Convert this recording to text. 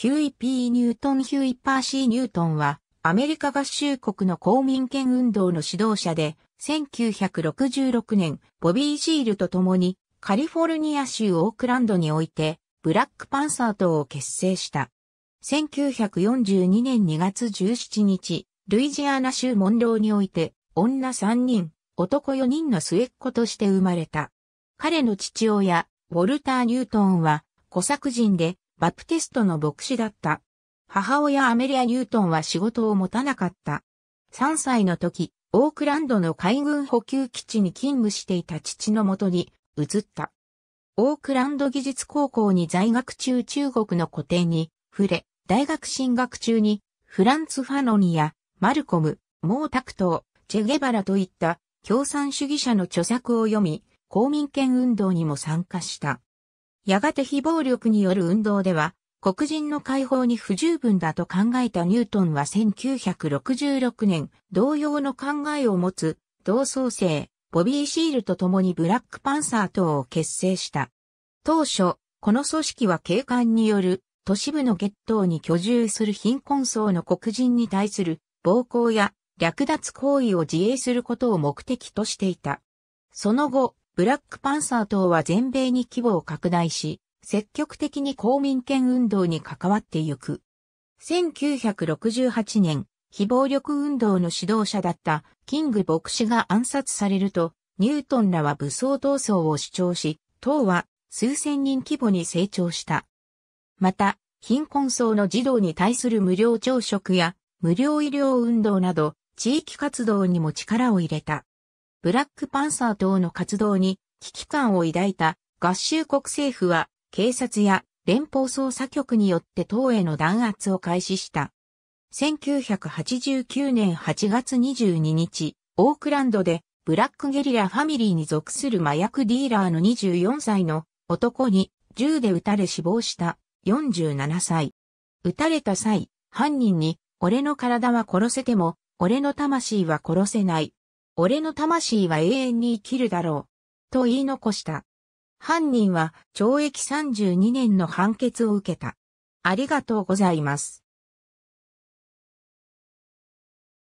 ヒューイ・ P・ ニュートン・ヒューイ・パーシー・ニュートンは、アメリカ合衆国の公民権運動の指導者で、1966年、ボビー・ジールと共に、カリフォルニア州オークランドにおいて、ブラックパンサー党を結成した。1942年2月17日、ルイジアナ州モンローにおいて、女3人、男4人の末っ子として生まれた。彼の父親、ウォルター・ニュートンは、小作人で、バプテストの牧師だった。母親アメリア・ニュートンは仕事を持たなかった。3歳の時、オークランドの海軍補給基地に勤務していた父のもとに移った。オークランド技術高校に在学中中国の古典に触れ、大学進学中にフランツ・ファノニやマルコム、モータクトー、チェゲバラといった共産主義者の著作を読み、公民権運動にも参加した。やがて非暴力による運動では、黒人の解放に不十分だと考えたニュートンは1966年、同様の考えを持つ、同窓生、ボビー・シールと共にブラックパンサー等を結成した。当初、この組織は警官による都市部のゲットに居住する貧困層の黒人に対する暴行や略奪行為を自衛することを目的としていた。その後、ブラックパンサー等は全米に規模を拡大し、積極的に公民権運動に関わってゆく。1968年、非暴力運動の指導者だったキング牧師が暗殺されると、ニュートンらは武装闘争を主張し、党は数千人規模に成長した。また、貧困層の児童に対する無料朝食や無料医療運動など、地域活動にも力を入れた。ブラックパンサー等の活動に危機感を抱いた合衆国政府は警察や連邦捜査局によって党への弾圧を開始した。1989年8月22日、オークランドでブラックゲリラファミリーに属する麻薬ディーラーの24歳の男に銃で撃たれ死亡した47歳。撃たれた際、犯人に俺の体は殺せても、俺の魂は殺せない。俺の魂は永遠に生きるだろう。と言い残した。犯人は懲役32年の判決を受けた。ありがとうございます。